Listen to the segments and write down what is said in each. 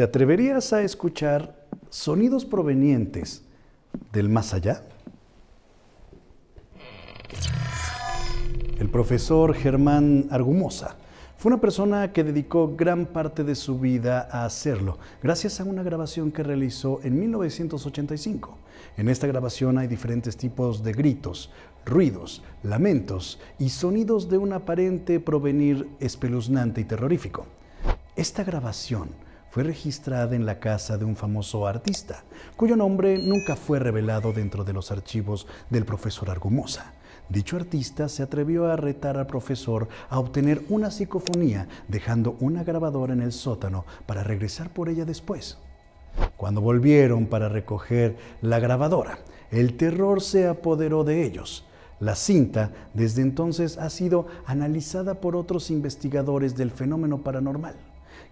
¿Te atreverías a escuchar sonidos provenientes del más allá? El profesor Germán Argumosa fue una persona que dedicó gran parte de su vida a hacerlo, gracias a una grabación que realizó en 1985. En esta grabación hay diferentes tipos de gritos, ruidos, lamentos y sonidos de un aparente provenir espeluznante y terrorífico. Esta grabación fue registrada en la casa de un famoso artista, cuyo nombre nunca fue revelado dentro de los archivos del profesor Argumosa. Dicho artista se atrevió a retar al profesor a obtener una psicofonía, dejando una grabadora en el sótano para regresar por ella después. Cuando volvieron para recoger la grabadora, el terror se apoderó de ellos. La cinta desde entonces ha sido analizada por otros investigadores del fenómeno paranormal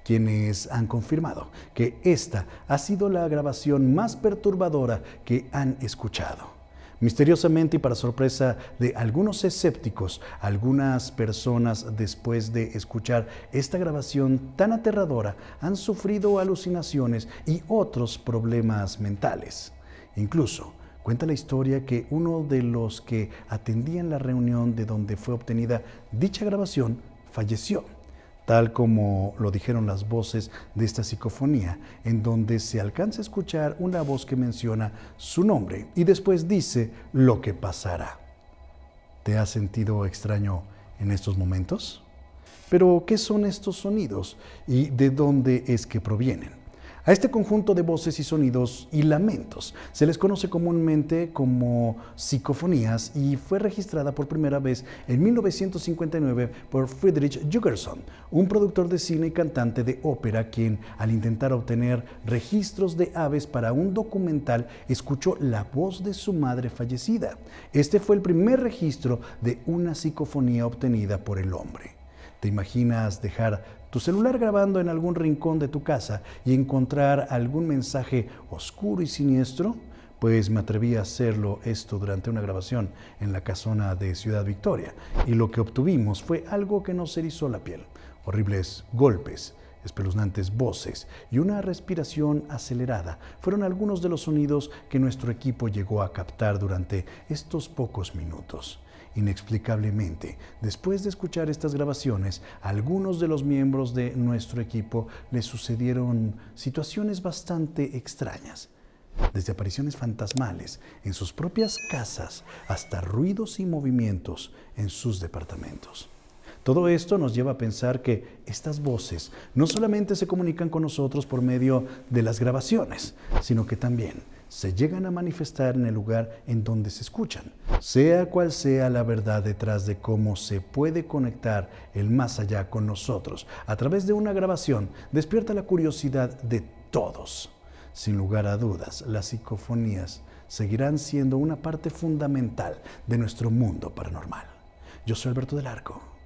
quienes han confirmado que esta ha sido la grabación más perturbadora que han escuchado. Misteriosamente y para sorpresa de algunos escépticos, algunas personas después de escuchar esta grabación tan aterradora han sufrido alucinaciones y otros problemas mentales. Incluso cuenta la historia que uno de los que atendían la reunión de donde fue obtenida dicha grabación falleció tal como lo dijeron las voces de esta psicofonía, en donde se alcanza a escuchar una voz que menciona su nombre y después dice lo que pasará. ¿Te has sentido extraño en estos momentos? Pero, ¿qué son estos sonidos y de dónde es que provienen? A este conjunto de voces y sonidos y lamentos se les conoce comúnmente como psicofonías y fue registrada por primera vez en 1959 por Friedrich Jürgerson, un productor de cine y cantante de ópera quien al intentar obtener registros de aves para un documental escuchó la voz de su madre fallecida. Este fue el primer registro de una psicofonía obtenida por el hombre. ¿Te imaginas dejar tu celular grabando en algún rincón de tu casa y encontrar algún mensaje oscuro y siniestro? Pues me atreví a hacerlo esto durante una grabación en la casona de Ciudad Victoria y lo que obtuvimos fue algo que nos erizó la piel. Horribles golpes, espeluznantes voces y una respiración acelerada fueron algunos de los sonidos que nuestro equipo llegó a captar durante estos pocos minutos. Inexplicablemente, después de escuchar estas grabaciones, a algunos de los miembros de nuestro equipo les sucedieron situaciones bastante extrañas desde apariciones fantasmales en sus propias casas hasta ruidos y movimientos en sus departamentos. Todo esto nos lleva a pensar que estas voces no solamente se comunican con nosotros por medio de las grabaciones, sino que también se llegan a manifestar en el lugar en donde se escuchan. Sea cual sea la verdad detrás de cómo se puede conectar el más allá con nosotros a través de una grabación, despierta la curiosidad de todos. Sin lugar a dudas, las psicofonías seguirán siendo una parte fundamental de nuestro mundo paranormal. Yo soy Alberto del Arco.